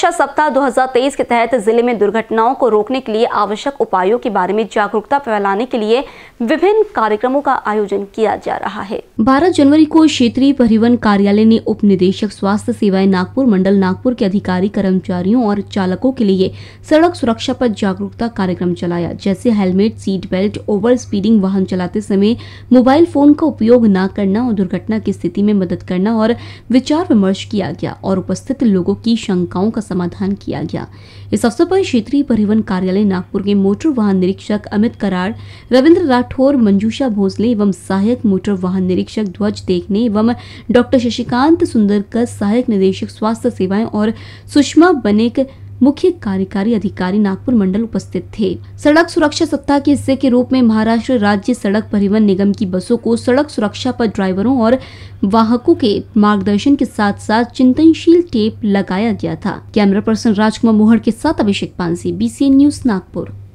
सुरक्षा सप्ताह 2023 के तहत जिले में दुर्घटनाओं को रोकने के लिए आवश्यक उपायों के बारे में जागरूकता फैलाने के लिए विभिन्न कार्यक्रमों का आयोजन किया जा रहा है बारह जनवरी को क्षेत्रीय परिवहन कार्यालय ने उप निदेशक स्वास्थ्य सेवाएं नागपुर मंडल नागपुर के अधिकारी कर्मचारियों और चालकों के लिए सड़क सुरक्षा पर जागरूकता कार्यक्रम चलाया जैसे helmet seat belt over speeding वाहन चलाते समय मोबाइल फोन का उपयोग न करना और दुर्घटना की स्थिति में मदद करना और विचार विमर्श किया गया और उपस्थित लोगों की शंकाओं का समाधान किया गया इस अवसर पर क्षेत्रीय परिवहन कार्यालय नागपुर के मोटर वाहन निरीक्षक अमित कराड़ रविन्द्र राठौर मंजूषा भोसले एवं सहायक मोटर वाहन निरीक्षक ध्वज देखने एवं डॉक्टर शशिकांत सुंदरकर सहायक निदेशक स्वास्थ्य सेवाएं और सुषमा बनेक मुख्य कार्यकारी अधिकारी नागपुर मंडल उपस्थित थे सड़क सुरक्षा सप्ताह के हिस्से के रूप में महाराष्ट्र राज्य सड़क परिवहन निगम की बसों को सड़क सुरक्षा पर ड्राइवरों और वाहकों के मार्गदर्शन के साथ साथ चिंतनशील टेप लगाया गया था कैमरा पर्सन राजकुमार मोहर के साथ अभिषेक पांसी बी न्यूज नागपुर